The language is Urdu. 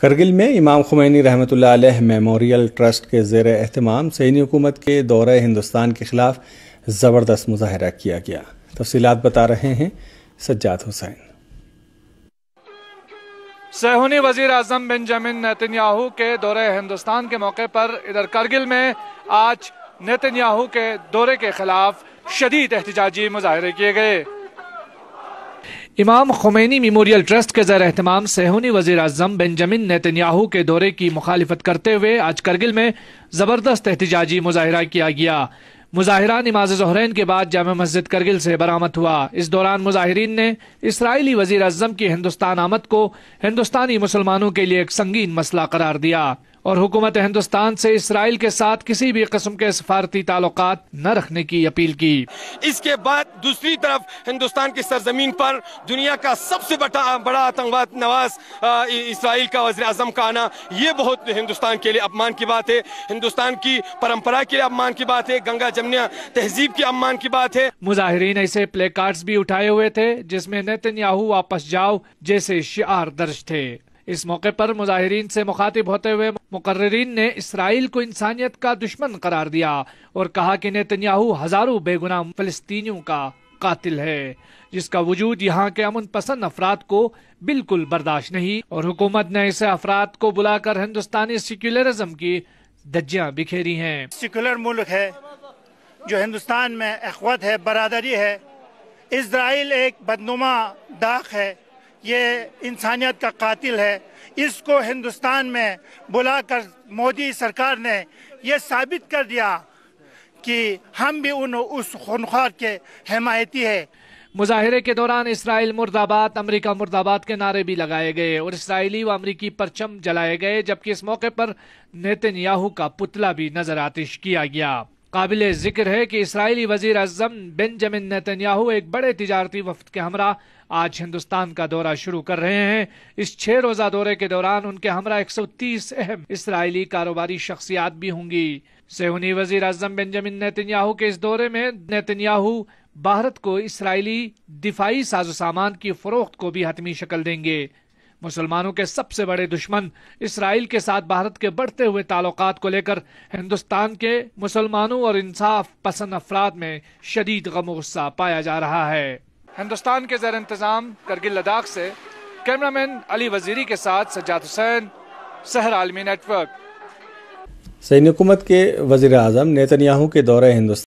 کرگل میں امام خمینی رحمۃ اللہ علیہ میموریل ٹرسٹ کے زیر اہتمام سینی حکومت کے دورہ ہندوستان کے خلاف زبردست مظاہرہ کیا گیا تفصیلات بتا رہے ہیں سجاد حسین سہونی وزیر اعظم بن جمن نیتن یاہو کے دورہ ہندوستان کے موقع پر ادھر کرگل میں آج نیتن یاہو کے دورے کے خلاف شدید احتجاجی مظاہرے کیے گئے امام خمینی میموریل ٹرسٹ کے زیر اہتمام سہونی وزیر اعظم بنجمن نیتنیاہو کے دورے کی مخالفت کرتے ہوئے آج کرگل میں زبردست احتجاجی مظاہرہ کیا گیا مظاہرہ نماز زہرین کے بعد جامع مسجد کرگل سے برامت ہوا اس دوران مظاہرین نے اسرائیلی وزیر اعظم کی ہندوستان آمد کو ہندوستانی مسلمانوں کے لیے ایک سنگین مسئلہ قرار دیا اور حکومت ہندوستان سے اسرائیل کے ساتھ کسی بھی قسم کے سفارتی تعلقات نہ رکھنے کی اپیل کی اس کے بعد دوسری طرف ہندوستان کی سرزمین پر دنیا کا سب سے بڑا آتنگواد نواز اسرائیل کا وزیر اعظم کا آنا یہ بہت ہندوستان کے لیے اپمان کی بات ہے ہندوستان کی پرمپرا کے اپمان کی بات ہے گنگا جمنا تہذیب کی اپمان کی بات ہے مظاہرین ایسے پلے کارڈز بھی اٹھائے ہوئے تھے جس میں نیتن یاہو واپس جاؤ جیسے شعار درج تھے اس موقع پر مظاہرین سے مخاطب ہوتے ہوئے مقررین نے اسرائیل کو انسانیت کا دشمن قرار دیا اور کہا کہ نیتنیاہو ہزاروں بے گناہ فلسطینیوں کا قاتل ہے جس کا وجود یہاں کے امن پسند افراد کو بالکل برداشت نہیں اور حکومت نے اسے افراد کو بلا کر ہندوستانی سیکولرزم کی دجیاں بکھیری ہیں سیکولر ملک ہے جو ہندوستان میں اخوت ہے برادری ہے اسرائیل ایک بدنما داخ ہے یہ انسانیت کا قاتل ہے اس کو ہندوستان میں بلا کر سرکار نے یہ ثابت کر دیا کہ ہم بھی اس خونخوار کے حمایتی ہے مظاہرے کے دوران اسرائیل مرد آباد امریکہ آباد کے نعرے بھی لگائے گئے اور اسرائیلی و امریکی پرچم جلائے گئے جبکہ اس موقع پر نیتن یاہو کا پتلا بھی نظر آتش کیا گیا قابل ذکر ہے کہ اسرائیلی وزیر اعظم بنجمن نتنیاہو ایک بڑے تجارتی وفد کے ہمراہ آج ہندوستان کا دورہ شروع کر رہے ہیں اس چھ روزہ دورے کے دوران ان کے ہمراہ ایک سو تیس اہم اسرائیلی کاروباری شخصیات بھی ہوں گی سیونی وزیر اعظم بنجمن نتنیاہو کے اس دورے میں نتنیاہو بھارت کو اسرائیلی دفاعی ساز و سامان کی فروخت کو بھی حتمی شکل دیں گے مسلمانوں کے سب سے بڑے دشمن اسرائیل کے ساتھ بھارت کے بڑھتے ہوئے تعلقات کو لے کر ہندوستان کے مسلمانوں اور انصاف پسند افراد میں شدید غم و غصہ پایا جا رہا ہے ہندوستان کے زیر انتظام کرگل لداخ سے کیمرامین علی وزیری کے ساتھ سجاد حسین سہر عالمی نیٹ ورک سین حکومت کے وزیر اعظم نیتن یاہو کے دورہ ہندوستان